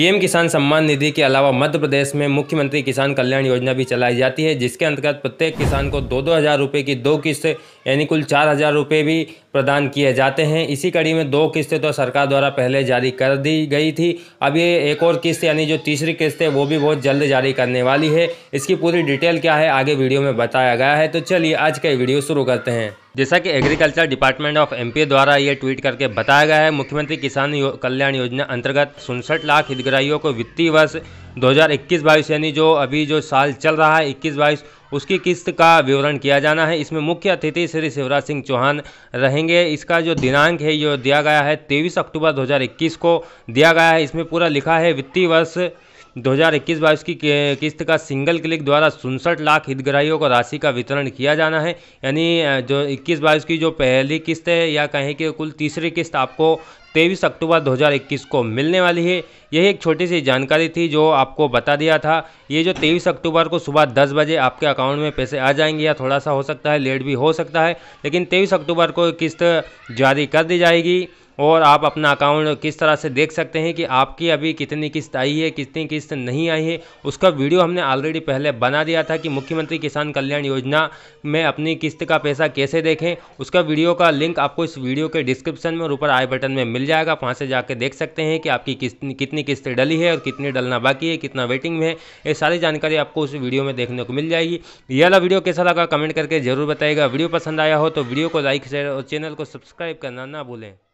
PM किसान सम्मान निधि के अलावा मध्य प्रदेश में मुख्यमंत्री किसान कल्याण योजना भी चलाई जाती है जिसके अंतर्गत प्रत्येक किसान को दो दो हज़ार रुपये की दो किस्त यानी कुल चार हज़ार रुपये भी प्रदान किए जाते हैं इसी कड़ी में दो किस्तें तो सरकार द्वारा पहले जारी कर दी गई थी अब ये एक और किस्त यानी जो तीसरी किस्त है वो भी बहुत जल्द जारी करने वाली है इसकी पूरी डिटेल क्या है आगे वीडियो में बताया गया है तो चलिए आज का वीडियो शुरू करते हैं जैसा कि एग्रीकल्चर डिपार्टमेंट ऑफ एमपी द्वारा ये ट्वीट करके बताया गया है मुख्यमंत्री किसान यो, कल्याण योजना अंतर्गत सुनसठ लाख हितग्राहियों को वित्तीय वर्ष 2021-22 यानी जो अभी जो साल चल रहा है 21-22 उसकी किस्त का विवरण किया जाना है इसमें मुख्य अतिथि श्री शिवराज सिंह चौहान रहेंगे इसका जो दिनांक है ये दिया गया है तेईस अक्टूबर 2021 को दिया गया है इसमें पूरा लिखा है वित्तीय वर्ष दो हजार की किस्त का सिंगल क्लिक द्वारा सुनसठ लाख हितग्राहियों को राशि का वितरण किया जाना है यानी जो इक्कीस बाईस की जो पहली किस्त है या कहें कि कुल तीसरी किस्त आपको तेईस अक्टूबर 2021 को मिलने वाली है यही एक छोटी सी जानकारी थी जो आपको बता दिया था ये जो तेईस अक्टूबर को सुबह दस बजे आपके अकाउंट में पैसे आ जाएंगे या थोड़ा सा हो सकता है लेट भी हो सकता है लेकिन तेईस अक्टूबर को किस्त जारी कर दी जाएगी और आप अपना अकाउंट किस तरह से देख सकते हैं कि आपकी अभी कितनी किस्त आई है कितनी किस्त नहीं आई है उसका वीडियो हमने ऑलरेडी पहले बना दिया था कि मुख्यमंत्री किसान कल्याण योजना में अपनी किस्त का पैसा कैसे देखें उसका वीडियो का लिंक आपको इस वीडियो के डिस्क्रिप्शन में और ऊपर आई बटन में मिल जाएगा आप वहाँ से जाके देख सकते हैं कि आपकी किस्त कितनी किस्त डली है और कितनी डलना बाकी है कितना वेटिंग में है ये सारी जानकारी आपको उस वीडियो में देखने को मिल जाएगी यह वाला वीडियो कैसा लगा कमेंट करके जरूर बताएगा वीडियो पसंद आया हो तो वीडियो को लाइक शेयर और चैनल को सब्सक्राइब करना ना भूलें